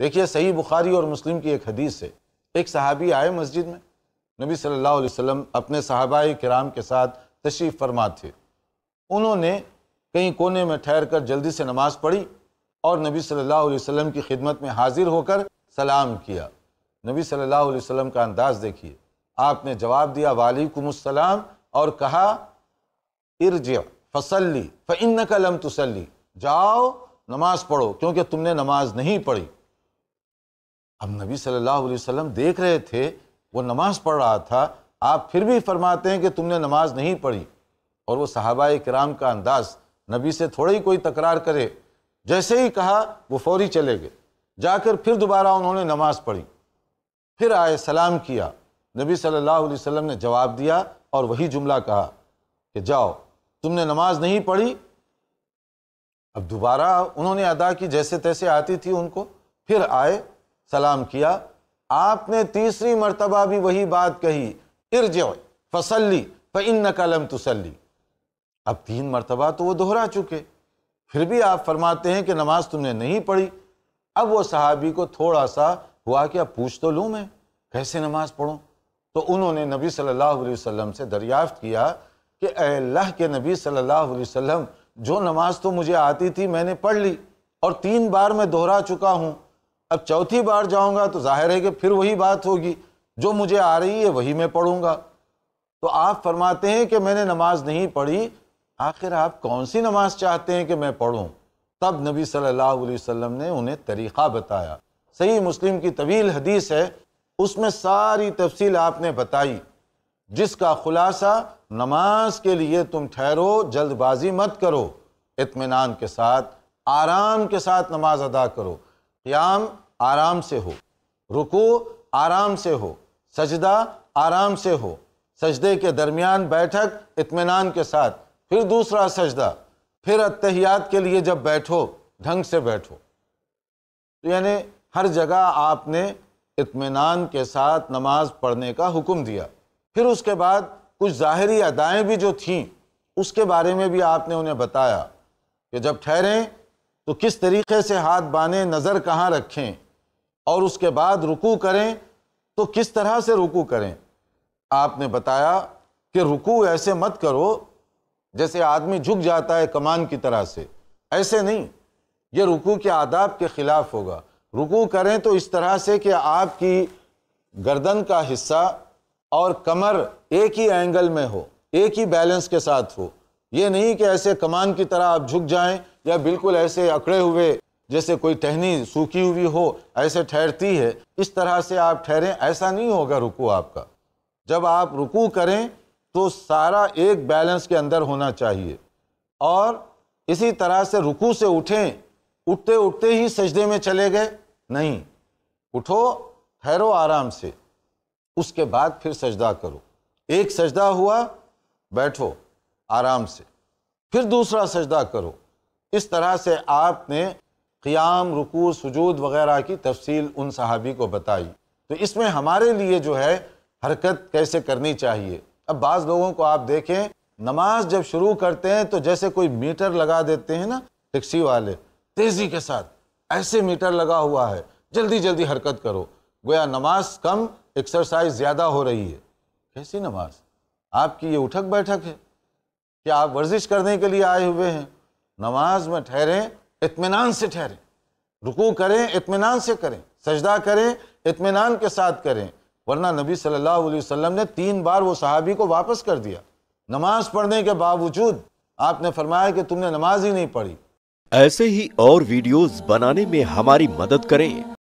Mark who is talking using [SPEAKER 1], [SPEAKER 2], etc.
[SPEAKER 1] देखिए सही बुखारी और मुस्लिम की एक हदीस है एक सहाबी आए मस्जिद में नबी सल्लल्लाहु अलैहि वसल्लम अपने सहाबाई कराम के साथ तशरीफ़ फरमा थे उन्होंने कहीं कोने में ठहर कर जल्दी से नमाज़ पढ़ी और नबी सल्लल्लाहु अलैहि वसल्लम की खिदमत में हाजिर होकर सलाम किया नबी सल्लल्लाहु अलैहि वसल्लम का अंदाज़ देखिए आपने जवाब दिया वालेकुमसलाम और कहा इर्ज फसली फ़िन क़लम लम तसली जाओ नमाज़ पढ़ो क्योंकि तुमने नमाज नहीं पढ़ी अब नबी सल्लल्लाहु अलैहि वसल्लम देख रहे थे वो नमाज़ पढ़ रहा था आप फिर भी फरमाते हैं कि तुमने नमाज नहीं पढ़ी और वो सहाबा कराम का अंदाज नबी से थोड़ा ही कोई तकरार करे जैसे ही कहा वो फौरी चले गए जाकर फिर दोबारा उन्होंने नमाज़ पढ़ी फिर आए सलाम किया नबी सल्लल्लाहु अलैहि वसल्लम ने जवाब दिया और वही जुमला कहा कि जाओ तुमने नमाज नहीं पढ़ी अब दोबारा उन्होंने अदा की जैसे तैसे आती थी उनको फिर आए सलाम किया आपने तीसरी मरतबा भी वही बात कही इर्जो फसली फ इन कलम तसली अब तीन मरतबा तो वो दोहरा चुके फिर भी आप फरमाते हैं कि नमाज तुमने नहीं पढ़ी अब वो सहाबी को थोड़ा सा हुआ कि अब पूछ तो लूँ मैं कैसे नमाज पढ़ूँ तो उन्होंने नबी सल्लल्लाहु अलैहि वसल्लम से दरियाफ़्त किया कि अल्लाह के नबी सल्लल्लाहु अलैहि वसल्लम जो नमाज तो मुझे आती थी मैंने पढ़ ली और तीन बार मैं दोहरा चुका हूँ अब चौथी बार जाऊंगा तो जाहिर है कि फिर वही बात होगी जो मुझे आ रही है वही मैं पढ़ूंगा तो आप फरमाते हैं कि मैंने नमाज नहीं पढ़ी आखिर आप कौन सी नमाज चाहते हैं कि मैं पढ़ूं तब नबी सल्लल्लाहु अलैहि वसल्लम ने उन्हें तरीक़ा बताया सही मुस्लिम की तवील हदीस है उसमें सारी तफसील आपने बताई जिसका खुलासा नमाज के लिए तुम ठहरो जल्दबाजी मत करो इतमान के साथ आराम के साथ नमाज अदा करो क्याम आराम से हो रुकू आराम से हो सजदा आराम से हो सजदे के दरमियान बैठक इतमान के साथ फिर दूसरा सजदा फिर अतहियात के लिए जब बैठो ढंग से बैठो तो यानी हर जगह आपने इतमान के साथ नमाज पढ़ने का हुक्म दिया फिर उसके बाद कुछ ज़ाहरी अदाएँ भी जो थीं उसके बारे में भी आपने उन्हें बताया कि जब ठहरें तो किस तरीके से हाथ बांधें नज़र कहाँ रखें और उसके बाद रुकू करें तो किस तरह से रुकू करें आपने बताया कि रुकू ऐसे मत करो जैसे आदमी झुक जाता है कमान की तरह से ऐसे नहीं ये रुकू के आदाब के ख़िलाफ़ होगा रुकू करें तो इस तरह से कि आपकी गर्दन का हिस्सा और कमर एक ही एंगल में हो एक ही बैलेंस के साथ हो ये नहीं कि ऐसे कमान की तरह आप झुक जाएं या बिल्कुल ऐसे अकड़े हुए जैसे कोई टहनी सूखी हुई हो ऐसे ठहरती है इस तरह से आप ठहरें ऐसा नहीं होगा रुकू आपका जब आप रुकू करें तो सारा एक बैलेंस के अंदर होना चाहिए और इसी तरह से रुकू से उठें उठते उठते ही सजदे में चले गए नहीं उठो ठहरो आराम से उसके बाद फिर सजदा करो एक सजदा हुआ बैठो आराम से फिर दूसरा सजदा करो इस तरह से आपने क़ियाम रुकू सजूद वगैरह की तफसील उन सहाबी को बताई तो इसमें हमारे लिए जो है हरकत कैसे करनी चाहिए अब बाज़ लोगों को आप देखें नमाज जब शुरू करते हैं तो जैसे कोई मीटर लगा देते हैं ना टैक्सी वाले तेज़ी के साथ ऐसे मीटर लगा हुआ है जल्दी जल्दी हरकत करो गोया नमाज कम एक्सरसाइज ज़्यादा हो रही है कैसी नमाज आपकी ये उठक बैठक है कि आप वर्जिश करने के लिए आए हुए हैं नमाज में ठहरें इतमान से ठहरें रुकू करें इतमान से करें सजदा करें इतमान के साथ करें वरना नबी सल्लल्लाहु अलैहि वसल्लम ने तीन बार वो सहाबी को वापस कर दिया नमाज पढ़ने के बावजूद आपने फरमाया कि तुमने नमाज ही नहीं पढ़ी ऐसे ही और वीडियोस बनाने में हमारी मदद करें